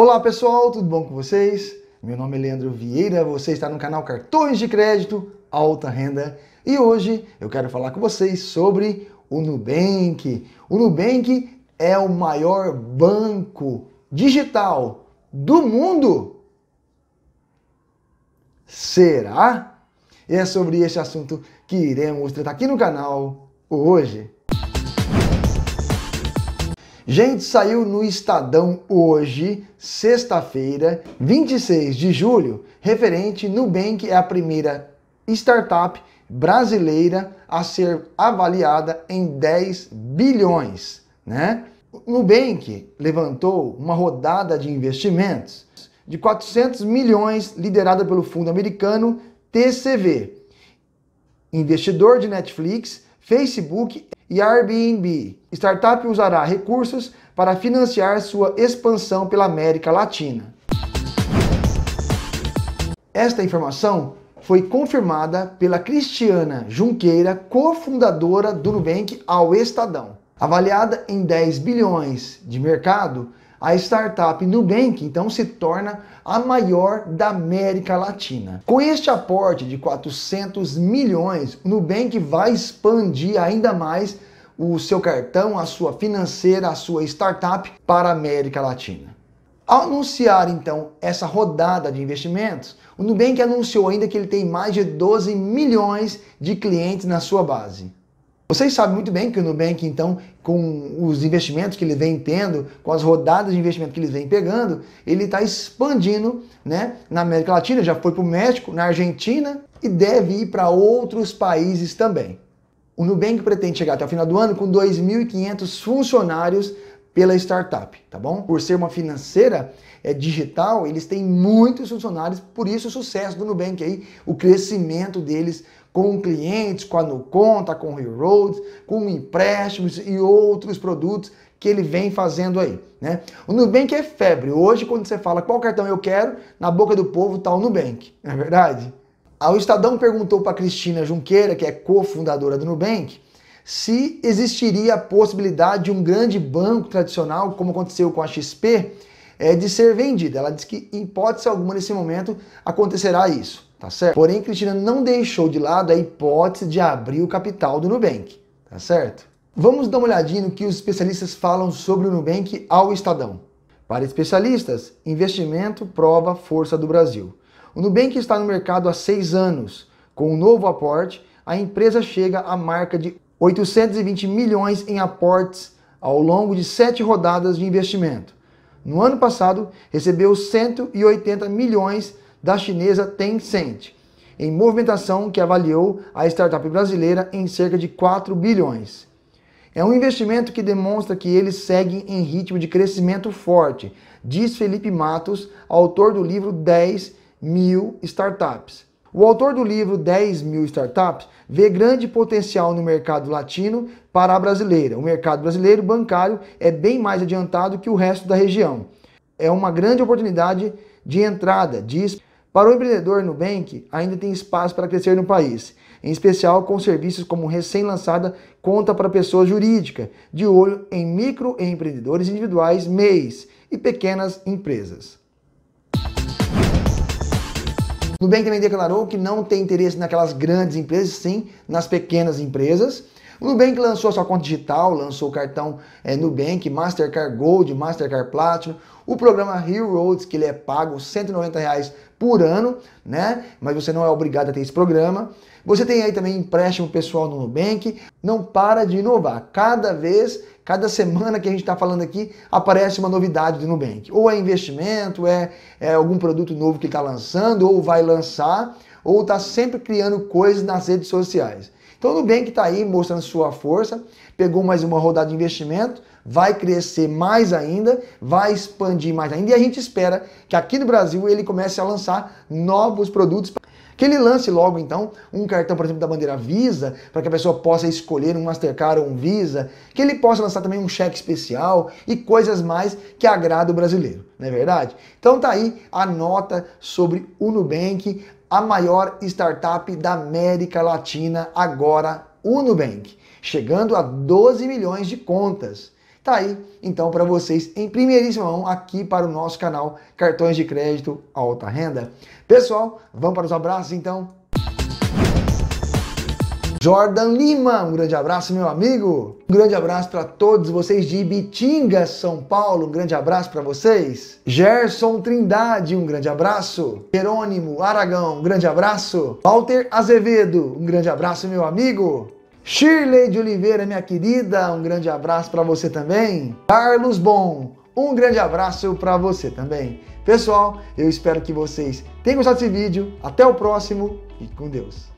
Olá pessoal, tudo bom com vocês? Meu nome é Leandro Vieira, você está no canal Cartões de Crédito Alta Renda e hoje eu quero falar com vocês sobre o Nubank. O Nubank é o maior banco digital do mundo. Será? E é sobre esse assunto que iremos tratar aqui no canal hoje. Gente, saiu no Estadão hoje, sexta-feira, 26 de julho, referente Nubank é a primeira startup brasileira a ser avaliada em 10 bilhões, né? Nubank levantou uma rodada de investimentos de 400 milhões liderada pelo fundo americano TCV, investidor de Netflix, Facebook e Airbnb. Startup usará recursos para financiar sua expansão pela América Latina. Esta informação foi confirmada pela Cristiana Junqueira, cofundadora do Nubank ao Estadão. Avaliada em 10 bilhões de mercado, a startup Nubank então se torna a maior da América Latina. Com este aporte de 400 milhões, o Nubank vai expandir ainda mais o seu cartão, a sua financeira, a sua startup para a América Latina. Ao anunciar então essa rodada de investimentos, o Nubank anunciou ainda que ele tem mais de 12 milhões de clientes na sua base. Vocês sabem muito bem que o Nubank, então, com os investimentos que ele vem tendo, com as rodadas de investimento que ele vem pegando, ele está expandindo né, na América Latina, já foi para o México, na Argentina e deve ir para outros países também. O Nubank pretende chegar até o final do ano com 2.500 funcionários pela startup, tá bom? Por ser uma financeira é, digital, eles têm muitos funcionários, por isso o sucesso do Nubank aí, o crescimento deles com clientes, com a NuConta, com o Rio Roads, com empréstimos e outros produtos que ele vem fazendo aí, né? O Nubank é febre. Hoje, quando você fala qual cartão eu quero, na boca do povo tá o Nubank, não é verdade? O Estadão perguntou para Cristina Junqueira, que é cofundadora do Nubank, se existiria a possibilidade de um grande banco tradicional, como aconteceu com a XP, é, de ser vendida. Ela disse que, em hipótese alguma, nesse momento acontecerá isso tá certo? Porém, Cristina não deixou de lado a hipótese de abrir o capital do Nubank, tá certo? Vamos dar uma olhadinha no que os especialistas falam sobre o Nubank ao Estadão. Para especialistas, investimento prova força do Brasil. O Nubank está no mercado há seis anos. Com um novo aporte, a empresa chega à marca de 820 milhões em aportes ao longo de sete rodadas de investimento. No ano passado, recebeu 180 milhões da chinesa Tencent, em movimentação que avaliou a startup brasileira em cerca de 4 bilhões. É um investimento que demonstra que eles seguem em ritmo de crescimento forte, diz Felipe Matos, autor do livro 10 mil startups. O autor do livro 10 mil startups vê grande potencial no mercado latino para a brasileira. O mercado brasileiro bancário é bem mais adiantado que o resto da região. É uma grande oportunidade de entrada, diz para o empreendedor Nubank, ainda tem espaço para crescer no país, em especial com serviços como recém-lançada Conta para Pessoa Jurídica, de olho em microempreendedores individuais, MEIs e pequenas empresas. Nubank também declarou que não tem interesse naquelas grandes empresas, sim nas pequenas empresas o Nubank lançou a sua conta digital, lançou o cartão é, Nubank, Mastercard Gold, Mastercard Platinum, o programa Hill Roads, que ele é pago R$190 190 reais por ano, né? Mas você não é obrigado a ter esse programa. Você tem aí também empréstimo pessoal no Nubank. Não para de inovar. Cada vez, cada semana que a gente está falando aqui, aparece uma novidade do Nubank. Ou é investimento, é, é algum produto novo que está lançando, ou vai lançar, ou está sempre criando coisas nas redes sociais. Então o Nubank está aí mostrando sua força, pegou mais uma rodada de investimento, vai crescer mais ainda, vai expandir mais ainda e a gente espera que aqui no Brasil ele comece a lançar novos produtos. Que ele lance logo então um cartão, por exemplo, da bandeira Visa, para que a pessoa possa escolher um Mastercard ou um Visa, que ele possa lançar também um cheque especial e coisas mais que agrada o brasileiro, não é verdade? Então tá aí a nota sobre o Nubank, a maior startup da América Latina, agora Unubank, chegando a 12 milhões de contas. Tá aí, então, para vocês em primeiríssima mão aqui para o nosso canal Cartões de Crédito Alta Renda. Pessoal, vamos para os abraços então. Jordan Lima, um grande abraço, meu amigo. Um grande abraço para todos vocês de Ibitinga, São Paulo. Um grande abraço para vocês. Gerson Trindade, um grande abraço. Jerônimo Aragão, um grande abraço. Walter Azevedo, um grande abraço, meu amigo. Shirley de Oliveira, minha querida, um grande abraço para você também. Carlos Bom, um grande abraço para você também. Pessoal, eu espero que vocês tenham gostado desse vídeo. Até o próximo e com Deus.